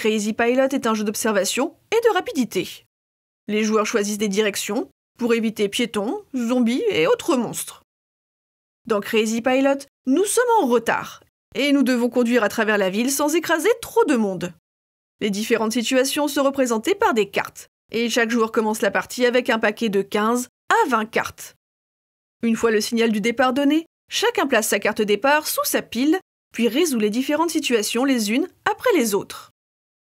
Crazy Pilot est un jeu d'observation et de rapidité. Les joueurs choisissent des directions pour éviter piétons, zombies et autres monstres. Dans Crazy Pilot, nous sommes en retard et nous devons conduire à travers la ville sans écraser trop de monde. Les différentes situations sont représentées par des cartes et chaque joueur commence la partie avec un paquet de 15 à 20 cartes. Une fois le signal du départ donné, chacun place sa carte départ sous sa pile, puis résout les différentes situations les unes après les autres.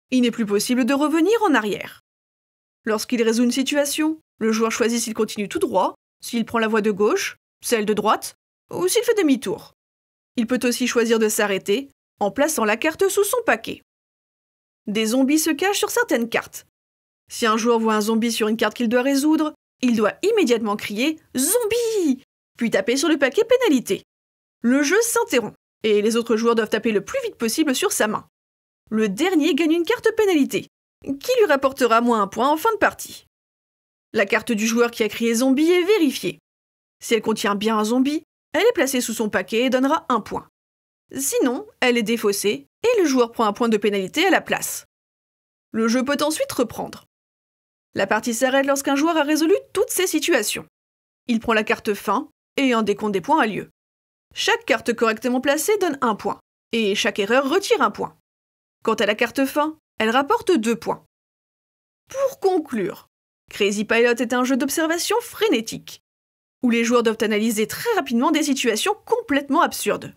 Il n'est plus possible de revenir en arrière. Lorsqu'il résout une situation, le joueur choisit s'il continue tout droit, s'il prend la voie de gauche, celle de droite, ou s'il fait demi-tour. Il peut aussi choisir de s'arrêter en plaçant la carte sous son paquet. Des zombies se cachent sur certaines cartes. Si un joueur voit un zombie sur une carte qu'il doit résoudre, il doit immédiatement crier Zombie puis taper sur le paquet pénalité. Le jeu s'interrompt et les autres joueurs doivent taper le plus vite possible sur sa main. Le dernier gagne une carte pénalité, qui lui rapportera moins un point en fin de partie. La carte du joueur qui a crié zombie est vérifiée. Si elle contient bien un zombie, elle est placée sous son paquet et donnera un point. Sinon, elle est défaussée et le joueur prend un point de pénalité à la place. Le jeu peut ensuite reprendre. La partie s'arrête lorsqu'un joueur a résolu toutes ses situations. Il prend la carte fin et un décompte des points a lieu. Chaque carte correctement placée donne un point, et chaque erreur retire un point. Quant à la carte fin, elle rapporte 2 points. Pour conclure, Crazy Pilot est un jeu d'observation frénétique, où les joueurs doivent analyser très rapidement des situations complètement absurdes.